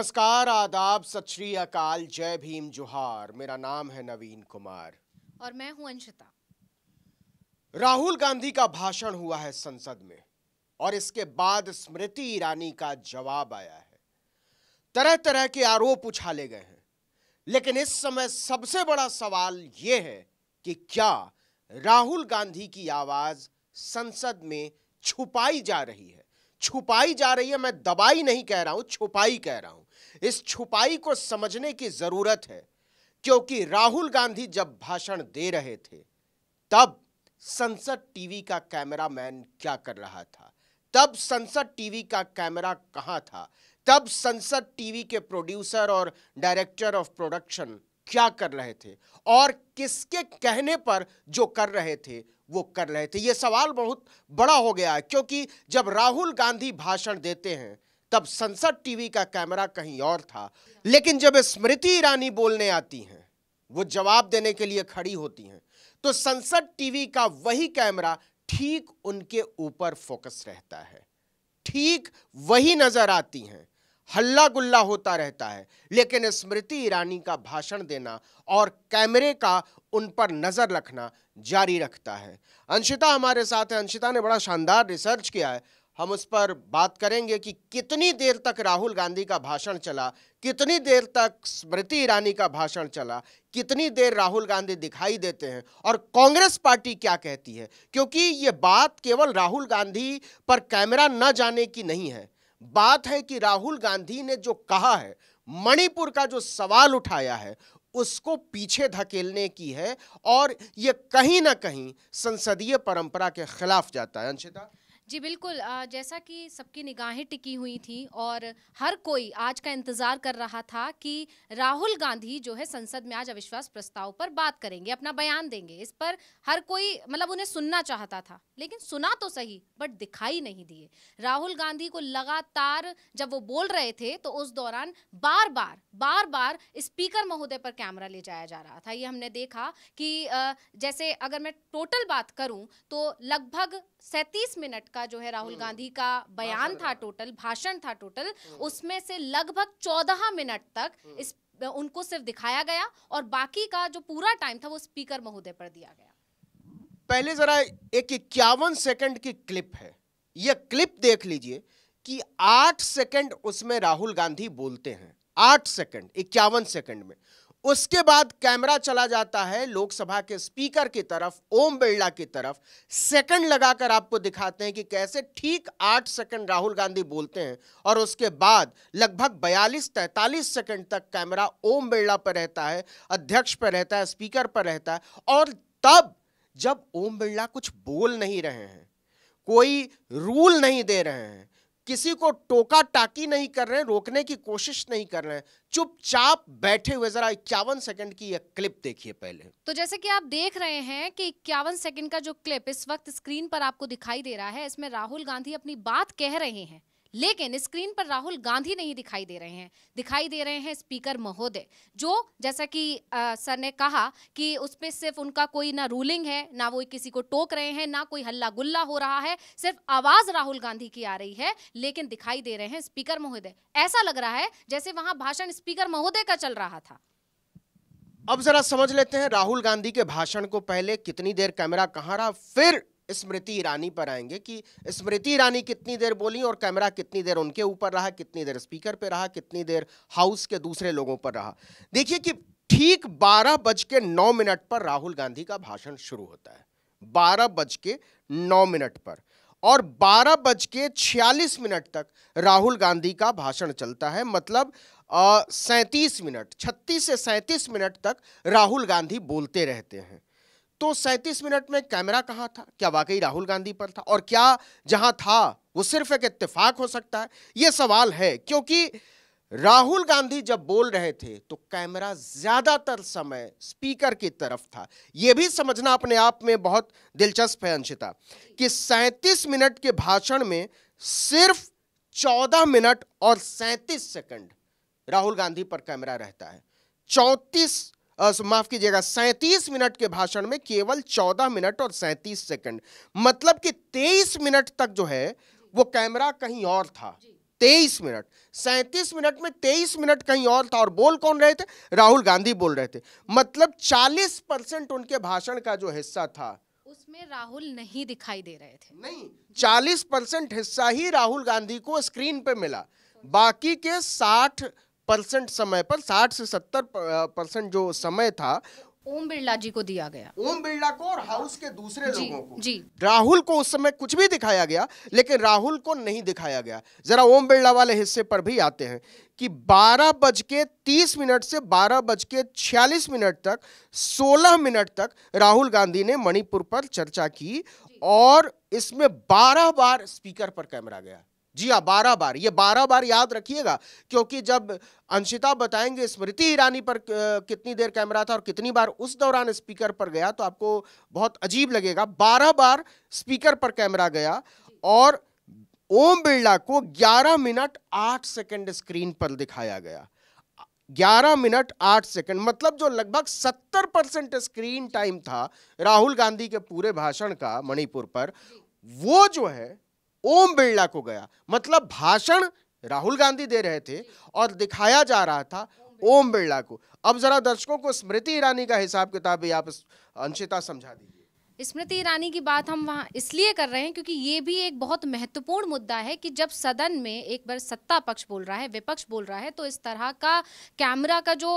नमस्कार आदाब सत श्री अकाल जय भीम जोहार मेरा नाम है नवीन कुमार और मैं हूं अंशिता राहुल गांधी का भाषण हुआ है संसद में और इसके बाद स्मृति ईरानी का जवाब आया है तरह तरह के आरोप उछाले गए हैं लेकिन इस समय सबसे बड़ा सवाल यह है कि क्या राहुल गांधी की आवाज संसद में छुपाई जा रही है छुपाई जा रही है मैं दबाई नहीं कह रहा हूं छुपाई कह रहा हूं इस छुपाई को समझने की जरूरत है क्योंकि राहुल गांधी जब भाषण दे रहे थे तब संसद टीवी का कैमरामैन क्या कर रहा था तब संसद टीवी का कैमरा कहां था तब संसद टीवी के प्रोड्यूसर और डायरेक्टर ऑफ प्रोडक्शन क्या कर रहे थे और किसके कहने पर जो कर रहे थे वो कर रहे थे ये सवाल बहुत बड़ा हो गया है क्योंकि जब राहुल गांधी भाषण देते हैं तब संसद टीवी का कैमरा कहीं और था लेकिन जब स्मृति ईरानी बोलने आती हैं वो जवाब देने के लिए खड़ी होती हैं तो संसद टीवी का वही कैमरा ठीक उनके ऊपर फोकस रहता है ठीक वही नजर आती हैं हल्ला गुल्ला होता रहता है लेकिन स्मृति ईरानी का भाषण देना और कैमरे का उन पर नज़र रखना जारी रखता है अंशिता हमारे साथ है अंशिता ने बड़ा शानदार रिसर्च किया है हम उस पर बात करेंगे कि कितनी देर तक राहुल गांधी का भाषण चला कितनी देर तक स्मृति ईरानी का भाषण चला कितनी देर राहुल गांधी दिखाई देते हैं और कांग्रेस पार्टी क्या कहती है क्योंकि ये बात केवल राहुल गांधी पर कैमरा न जाने की नहीं है बात है कि राहुल गांधी ने जो कहा है मणिपुर का जो सवाल उठाया है उसको पीछे धकेलने की है और ये कहीं ना कहीं संसदीय परंपरा के खिलाफ जाता है अंशिता जी बिल्कुल जैसा कि सबकी निगाहें टिकी हुई थी और हर कोई आज का इंतज़ार कर रहा था कि राहुल गांधी जो है संसद में आज अविश्वास प्रस्ताव पर बात करेंगे अपना बयान देंगे इस पर हर कोई मतलब उन्हें सुनना चाहता था लेकिन सुना तो सही बट दिखाई नहीं दिए राहुल गांधी को लगातार जब वो बोल रहे थे तो उस दौरान बार बार बार बार स्पीकर महोदय पर कैमरा ले जाया जा रहा था ये हमने देखा कि जैसे अगर मैं टोटल बात करूं तो लगभग सैंतीस मिनट का का जो है राहुल हम्म। गांधी का बयान था टोटल भाषण था टोटल हम्म। उसमें से लगभग चौदह मिनट तक हम्म। इस उनको सिर्फ दिखाया गया और बाकी का जो पूरा टाइम था वो स्पीकर महोदय पर दिया गया पहले जरा एक इक्यावन सेकंड की क्लिप है यह क्लिप देख लीजिए कि आठ सेकंड उसमें राहुल गांधी बोलते हैं आठ सेकंड इक्यावन सेकंड में उसके बाद कैमरा चला जाता है लोकसभा के स्पीकर की तरफ ओम बिरला की तरफ सेकंड लगाकर आपको दिखाते हैं कि कैसे ठीक आठ सेकंड राहुल गांधी बोलते हैं और उसके बाद लगभग बयालीस तैतालीस सेकंड तक कैमरा ओम बिरला पर रहता है अध्यक्ष पर रहता है स्पीकर पर रहता है और तब जब ओम बिरला कुछ बोल नहीं रहे हैं कोई रूल नहीं दे रहे हैं किसी को टोका टाकी नहीं कर रहे हैं रोकने की कोशिश नहीं कर रहे हैं चुपचाप बैठे हुए जरा इक्यावन सेकंड की यह क्लिप देखिए पहले तो जैसे कि आप देख रहे हैं कि इक्यावन सेकंड का जो क्लिप इस वक्त स्क्रीन पर आपको दिखाई दे रहा है इसमें राहुल गांधी अपनी बात कह रहे हैं लेकिन स्क्रीन पर राहुल गांधी नहीं दिखाई दे रहे हैं दिखाई दे रहे हैं स्पीकर महोदय जो जैसा कि आ, सर ने कहा कि पर सिर्फ उनका कोई ना रूलिंग है ना वो किसी को टोक रहे हैं ना कोई हल्ला गुल्ला हो रहा है सिर्फ आवाज राहुल गांधी की आ रही है लेकिन दिखाई दे रहे हैं स्पीकर महोदय ऐसा लग रहा है जैसे वहां भाषण स्पीकर महोदय का चल रहा था अब जरा समझ लेते हैं राहुल गांधी के भाषण को पहले कितनी देर कैमरा कहां रहा फिर स्मृति ईरानी पर आएंगे कि स्मृति ईरानी कितनी देर बोली और कैमरा कितनी देर उनके ऊपर रहा कितनी देर स्पीकर पे रहा कितनी देर हाउस के दूसरे लोगों पर रहा देखिए कि ठीक बारह बज के नौ मिनट पर राहुल गांधी का भाषण शुरू होता है बारह बज के नौ मिनट पर और बारह बज के छियालीस मिनट तक राहुल गांधी का भाषण चलता है मतलब सैंतीस मिनट छत्तीस से सैंतीस मिनट तक राहुल गांधी बोलते रहते हैं तो 37 मिनट में कैमरा कहाँ था क्या वाकई राहुल गांधी पर था और क्या जहां था वो सिर्फ एक इत्तेफाक हो सकता है ये सवाल है क्योंकि राहुल गांधी जब बोल रहे थे तो कैमरा ज्यादातर समय स्पीकर की तरफ था यह भी समझना अपने आप में बहुत दिलचस्प है अंशिता कि 37 मिनट के भाषण में सिर्फ 14 मिनट और 37 सेकंड राहुल गांधी पर कैमरा रहता है 34 माफ कीजिएगा सैंतीस मिनट के भाषण में केवल चौदह मिनट और सैंतीस सेकंड मतलब कि तेईस मिनट तक जो है वो कैमरा कहीं और था तेईस मिनट सैंतीस मिनट में तेईस मिनट कहीं और था और बोल कौन रहे थे राहुल गांधी बोल रहे थे मतलब चालीस परसेंट उनके भाषण का जो हिस्सा था उसमें राहुल नहीं दिखाई दे रहे थे नहीं चालीस परसेंट हिस्सा ही राहुल गांधी को स्क्रीन पे मिला बाकी के साठ परसेंट समय पर साठ से सत्तर परसेंट जो समय था ओम बिरला जी को दिया गया ओम बिरला को और हाउस के दूसरे जी, लोगों को जी राहुल को उस समय कुछ भी दिखाया गया लेकिन राहुल को नहीं दिखाया गया जरा ओम बिरला वाले हिस्से पर भी आते हैं कि बारह बज के तीस मिनट से बारह बज के छियालीस मिनट तक सोलह मिनट तक राहुल गांधी ने मणिपुर पर चर्चा की और इसमें बारह बार स्पीकर पर कैमरा गया जी हाँ बारह बार ये बारह बार याद रखिएगा क्योंकि जब अंशिता बताएंगे स्मृति ईरानी पर कितनी देर कैमरा था और कितनी बार उस दौरान स्पीकर पर गया तो आपको बहुत अजीब लगेगा बारह बार स्पीकर पर कैमरा गया और ओम बिरला को ग्यारह मिनट आठ सेकंड स्क्रीन पर दिखाया गया ग्यारह मिनट आठ सेकंड मतलब जो लगभग सत्तर परसेंट स्क्रीन टाइम था राहुल गांधी के पूरे भाषण का मणिपुर पर वो जो है ओम बिरला को गया मतलब भाषण राहुल गांधी दे रहे थे और दिखाया जा रहा था ओम बिरला को अब जरा दर्शकों को स्मृति ईरानी का हिसाब किताब भी आप अंशिता समझा दीजिए स्मृति ईरानी की बात हम वहाँ इसलिए कर रहे हैं क्योंकि ये भी एक बहुत महत्वपूर्ण मुद्दा है कि जब सदन में एक बार सत्ता पक्ष बोल रहा है विपक्ष बोल रहा है तो इस तरह का कैमरा का जो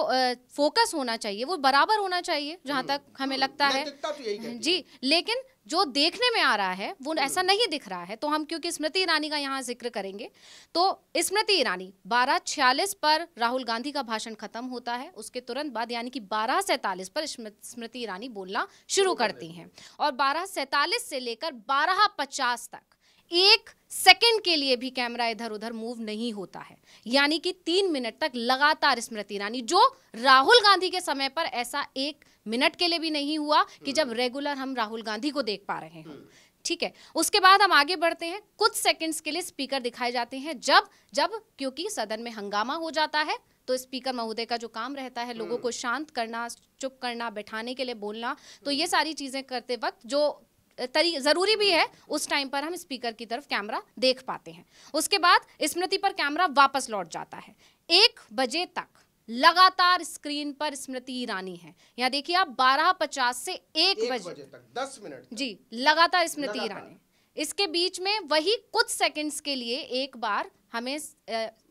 फोकस होना चाहिए वो बराबर होना चाहिए जहाँ हम्म। तक हमें लगता हाँ, है तो जी लेकिन जो देखने में आ रहा है वो ऐसा नहीं दिख रहा है तो हम क्योंकि स्मृति ईरानी का यहाँ जिक्र करेंगे तो स्मृति ईरानी बारह छियालीस पर राहुल गांधी का भाषण खत्म होता है उसके तुरंत बाद यानी कि बारह सैतालीस पर स्मृति ईरानी बोलना शुरू करती हैं और बारह सैतालीस से लेकर बारह पचास तक एक सेकंड के लिए भी कैमरा इधर उधर मूव नहीं होता है यानी कि तीन मिनट तक लगातार स्मृति ईरानी जो राहुल गांधी के समय पर ऐसा एक मिनट के लिए भी नहीं हुआ कि जब रेगुलर हम्म। हम राहुल गांधी को देख पा रहे हैं हम्म। ठीक है उसके बाद हम आगे बढ़ते हैं कुछ सेकंड्स के लिए स्पीकर दिखाए जाते हैं जब जब क्योंकि सदन में हंगामा हो जाता है तो स्पीकर महोदय का जो काम रहता है लोगों को हम्म। शांत करना चुप करना बैठाने के लिए बोलना तो ये सारी चीजें करते वक्त जो तरी जरूरी भी है उस टाइम पर हम स्पीकर की तरफ कैमरा देख पाते हैं उसके बाद स्मृति पर कैमरा वापस लौट जाता है एक बजे तक लगातार स्क्रीन पर स्मृति ईरानी है यहाँ देखिए आप बारह पचास से एक, बजे तक दस मिनट जी लगातार स्मृति ईरानी इसके बीच में वही कुछ सेकंड्स के लिए एक बार हमें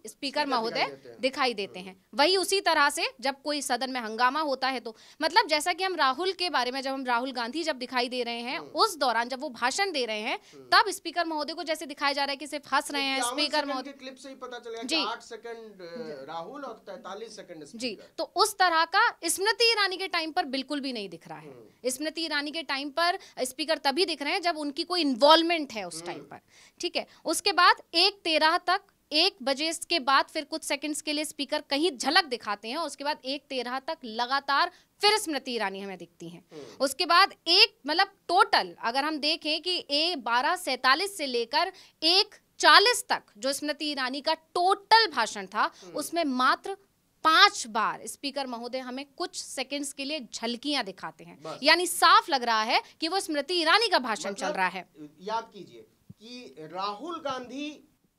स्पीकर महोदय दिखाई देते हाँ। हैं वही उसी तरह से जब कोई सदन में हंगामा होता है तो मतलब जैसा कि हम राहुल के बारे में जब हम राहुल गांधी जब दिखाई दे रहे हैं हाँ। उस दौरान जब वो भाषण दे रहे हैं हाँ। तब स्पीकर महोदय को जैसे दिखाया जा रहा है कि सिर्फ हंस रहे हैं स्पीकर महोदय क्लिप से ही पता चलेगा जी आठ सेकंड राहुल और तैतालीस सेकंड जी तो उस तरह का स्मृति ईरानी के टाइम पर बिल्कुल भी नहीं दिख रहा है स्मृति ईरानी के टाइम पर स्पीकर तभी दिख रहे हैं जब उनकी कोई इन्वॉल्वमेंट है उस टाइम पर ठीक है उसके बाद एक तेरह तक एक बजे के बाद फिर कुछ सेकंड्स के लिए स्पीकर कहीं झलक दिखाते हैं उसके बाद एक तेरह तक लगातार फिर स्मृति ईरानी हमें दिखती हैं हम्म। उसके बाद एक मतलब टोटल अगर हम देखें कि ए बारह सैतालीस से लेकर एक चालीस तक जो स्मृति ईरानी का टोटल भाषण था हम्म। उसमें मात्र पांच बार स्पीकर महोदय हमें कुछ सेकंड्स के लिए झलकियां दिखाते हैं यानी साफ लग रहा है कि वो स्मृति ईरानी का भाषण मतलब चल रहा है याद कीजिए कि राहुल गांधी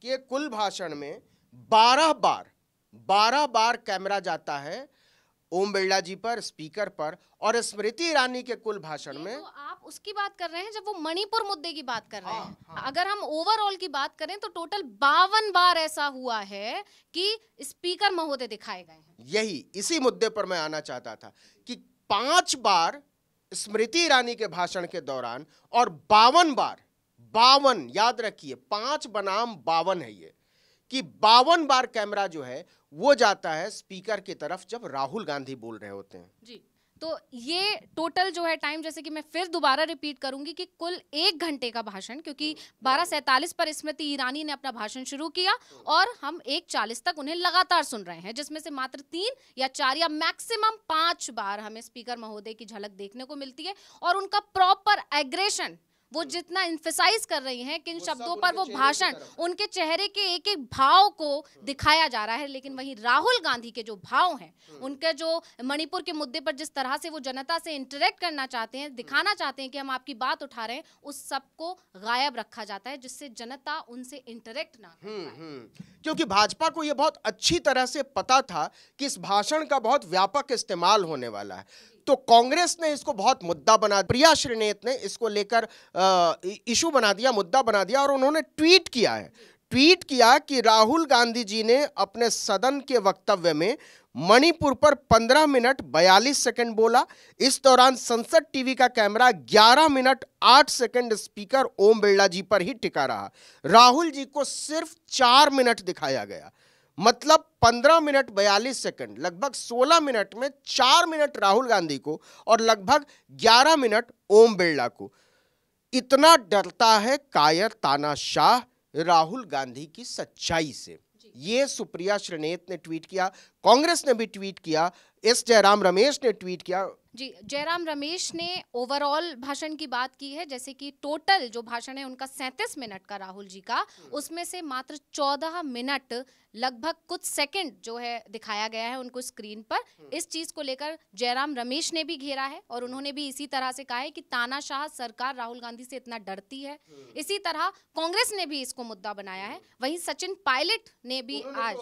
के कुल भाषण में बारह बार बारह बार कैमरा जाता है ओम बिरला जी पर स्पीकर पर और स्मृति ईरानी के कुल भाषण में तो आप उसकी बात कर रहे हैं जब वो मणिपुर मुद्दे की बात कर रहे हाँ, हैं हाँ। अगर हम ओवरऑल की बात करें तो टोटल बावन बार ऐसा हुआ है कि स्पीकर महोदय दिखाए गए हैं यही इसी मुद्दे पर मैं आना चाहता था कि पांच बार स्मृति ईरानी के भाषण के दौरान और बावन बार बावन याद रखिए पांच बनाम बावन है ये कि बावन बार कैमरा जो है वो जाता है स्पीकर की तरफ जब राहुल गांधी बोल रहे होते हैं जी तो ये टोटल जो है टाइम जैसे कि मैं फिर दोबारा रिपीट करूंगी कि कुल एक घंटे का भाषण क्योंकि बारह सैतालीस पर स्मृति ईरानी ने अपना भाषण शुरू किया और हम एक चालीस तक उन्हें लगातार सुन रहे हैं जिसमें से मात्र तीन या चार या मैक्सिमम पांच बार हमें स्पीकर महोदय की झलक देखने को मिलती है और उनका प्रॉपर एग्रेशन वो जितना इंफेसाइज कर रही हैं किन शब्दों पर वो भाषण उनके चेहरे के एक एक भाव को दिखाया जा रहा है लेकिन वहीं राहुल गांधी के जो भाव हैं हम्म। उनके जो मणिपुर के मुद्दे पर जिस तरह से वो जनता से इंटरेक्ट करना चाहते हैं दिखाना चाहते हैं कि हम आपकी बात उठा रहे हैं उस सबको गायब रखा जाता है जिससे जनता उनसे इंटरेक्ट ना हम्म, हम्म। क्योंकि भाजपा को यह बहुत अच्छी तरह से पता था कि इस भाषण का बहुत व्यापक इस्तेमाल होने वाला है तो कांग्रेस ने इसको बहुत मुद्दा बना प्रिया श्रीनेत ने इसको लेकर इशू बना दिया मुद्दा बना दिया और उन्होंने ट्वीट किया है ट्वीट किया कि राहुल गांधी जी ने अपने सदन के वक्तव्य में मणिपुर पर 15 मिनट 42 सेकंड बोला इस दौरान संसद टीवी का camera 11 minute 8 second speaker Om Birla ji पर ही टिका रहा राहुल जी को सिर्फ चार मिनट दिखाया गया मतलब 15 मिनट 42 सेकंड लगभग 16 मिनट में चार मिनट राहुल गांधी को और लगभग 11 मिनट ओम बिरला को इतना डरता है कायर तानाशाह राहुल गांधी की सच्चाई से ये सुप्रिया श्रीनेत ने ट्वीट किया कांग्रेस ने भी ट्वीट किया एस जयराम रमेश ने ट्वीट किया जी जयराम रमेश ने ओवरऑल भाषण की बात की है जैसे कि टोटल जो भाषण है उनका सैंतीस मिनट का राहुल जी का हम्म। उसमें से मात्र चौदह मिनट लगभग कुछ सेकंड जो है दिखाया गया है उनको स्क्रीन पर हम्म। इस चीज को लेकर जयराम रमेश ने भी घेरा है और उन्होंने भी इसी तरह से कहा है कि तानाशाह सरकार राहुल गांधी से इतना डरती है हम्म। इसी तरह कांग्रेस ने भी इसको मुद्दा बनाया है वहीं सचिन पायलट ने भी तो आज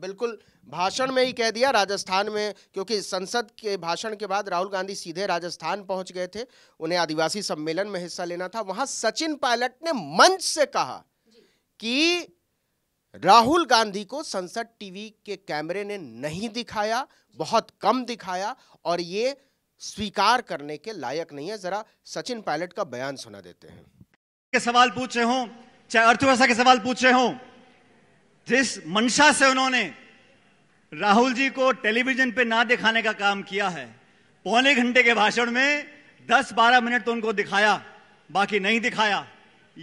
बिल्कुल भाषण में ही कह दिया राजस्थान में क्योंकि संसद के भाषण के बाद राहुल गांधी सीधे राजस्थान पहुंच गए थे उन्हें आदिवासी सम्मेलन में हिस्सा लेना था वहां सचिन पायलट ने मंच से कहा कि राहुल गांधी को संसद टीवी के कैमरे ने नहीं दिखाया बहुत कम दिखाया और ये स्वीकार करने के लायक नहीं है जरा सचिन पायलट का बयान सुना देते हैं के सवाल पूछ रहे हो चाहे अर्थव्यवस्था के सवाल पूछ रहे हो जिस मंशा से उन्होंने राहुल जी को टेलीविजन पे ना दिखाने का काम किया है पौने घंटे के भाषण में 10-12 मिनट तो उनको दिखाया बाकी नहीं दिखाया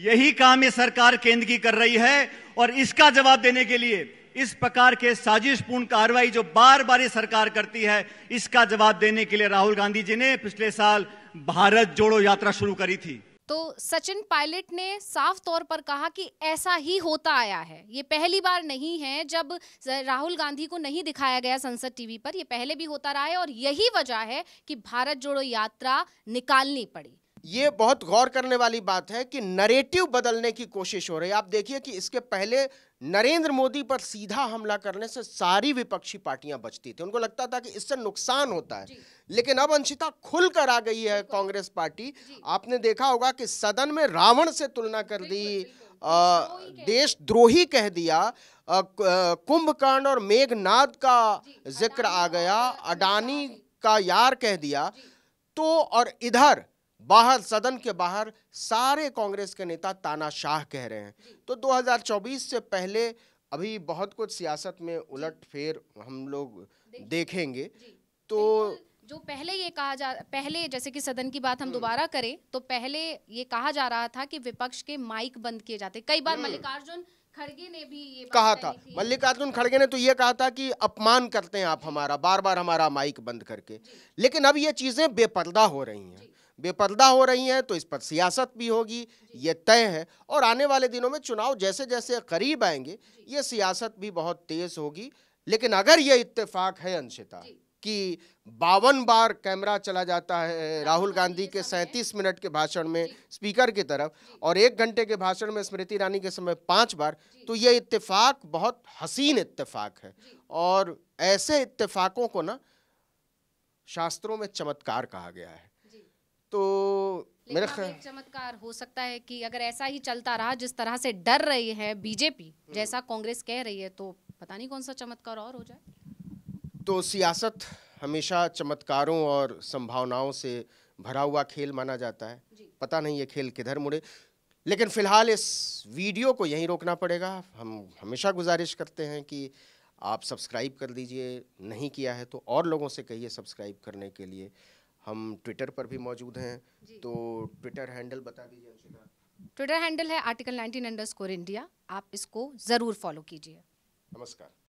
यही काम ये सरकार केंद्र की कर रही है और इसका जवाब देने के लिए इस प्रकार के साजिशपूर्ण कार्रवाई जो बार बार ये सरकार करती है इसका जवाब देने के लिए राहुल गांधी जी ने पिछले साल भारत जोड़ो यात्रा शुरू करी थी तो सचिन पायलट ने साफ तौर पर कहा कि ऐसा ही होता आया है ये पहली बार नहीं है जब राहुल गांधी को नहीं दिखाया गया संसद टीवी पर यह पहले भी होता रहा है और यही वजह है कि भारत जोड़ो यात्रा निकालनी पड़ी ये बहुत गौर करने वाली बात है कि नरेटिव बदलने की कोशिश हो रही है आप देखिए कि इसके पहले नरेंद्र मोदी पर सीधा हमला करने से सारी विपक्षी पार्टियां बचती थी उनको लगता था कि इससे नुकसान होता है लेकिन अब अंशिता खुलकर आ गई है कांग्रेस पार्टी आपने देखा होगा कि सदन में रावण से तुलना कर दी देशद्रोही कह दिया कुंभकर्ण और मेघनाद का जिक्र आ गया अडानी का यार कह दिया तो और इधर बाहर सदन के बाहर सारे कांग्रेस के नेता तानाशाह कह रहे हैं तो 2024 से पहले अभी बहुत कुछ सियासत में उलट फेर हम लोग देखेंगे तो जो पहले ये कहा जा पहले जैसे कि सदन की बात हम हम्म। दोबारा करें तो पहले ये कहा जा रहा था कि विपक्ष के माइक बंद किए जाते कई बार हम्म। मल्लिकार्जुन खड़गे ने भी ये कहा था मल्लिकार्जुन खड़गे ने तो ये कहा था कि अपमान करते हैं आप हमारा बार बार हमारा माइक बंद करके लेकिन अब ये चीजें बेपर्दा हो रही हैं बेपर्दा हो रही हैं तो इस पर सियासत भी होगी ये तय है और आने वाले दिनों में चुनाव जैसे जैसे करीब आएंगे ये सियासत भी बहुत तेज़ होगी लेकिन अगर ये इत्तेफाक है अंशिता कि बावन बार कैमरा चला जाता है राहुल गांधी के सैंतीस मिनट के भाषण में स्पीकर की तरफ और एक घंटे के भाषण में स्मृति ईरानी के समय पाँच बार तो ये इत्तेफाक बहुत हसीन इत्तेफाक है और ऐसे इत्तेफाकों को ना शास्त्रों में चमत्कार कहा गया है तो मेरे ख्याल चमत्कार हो सकता है कि अगर ऐसा ही चलता रहा जिस तरह से डर रही है बीजेपी हम्म। जैसा कांग्रेस कह रही है तो पता नहीं कौन सा चमत्कार और हो जाए तो सियासत हमेशा चमत्कारों और संभावनाओं से भरा हुआ खेल माना जाता है पता नहीं ये खेल किधर मुड़े लेकिन फिलहाल इस वीडियो को यहीं रोकना पड़ेगा हम हमेशा गुजारिश करते हैं कि आप सब्सक्राइब कर दीजिए नहीं किया है तो और लोगों से कहिए सब्सक्राइब करने के लिए हम ट्विटर पर भी मौजूद हैं तो ट्विटर हैंडल बता दीजिए ट्विटर हैंडल है आर्टिकल नाइनटीन अंडर इंडिया आप इसको ज़रूर फॉलो कीजिए नमस्कार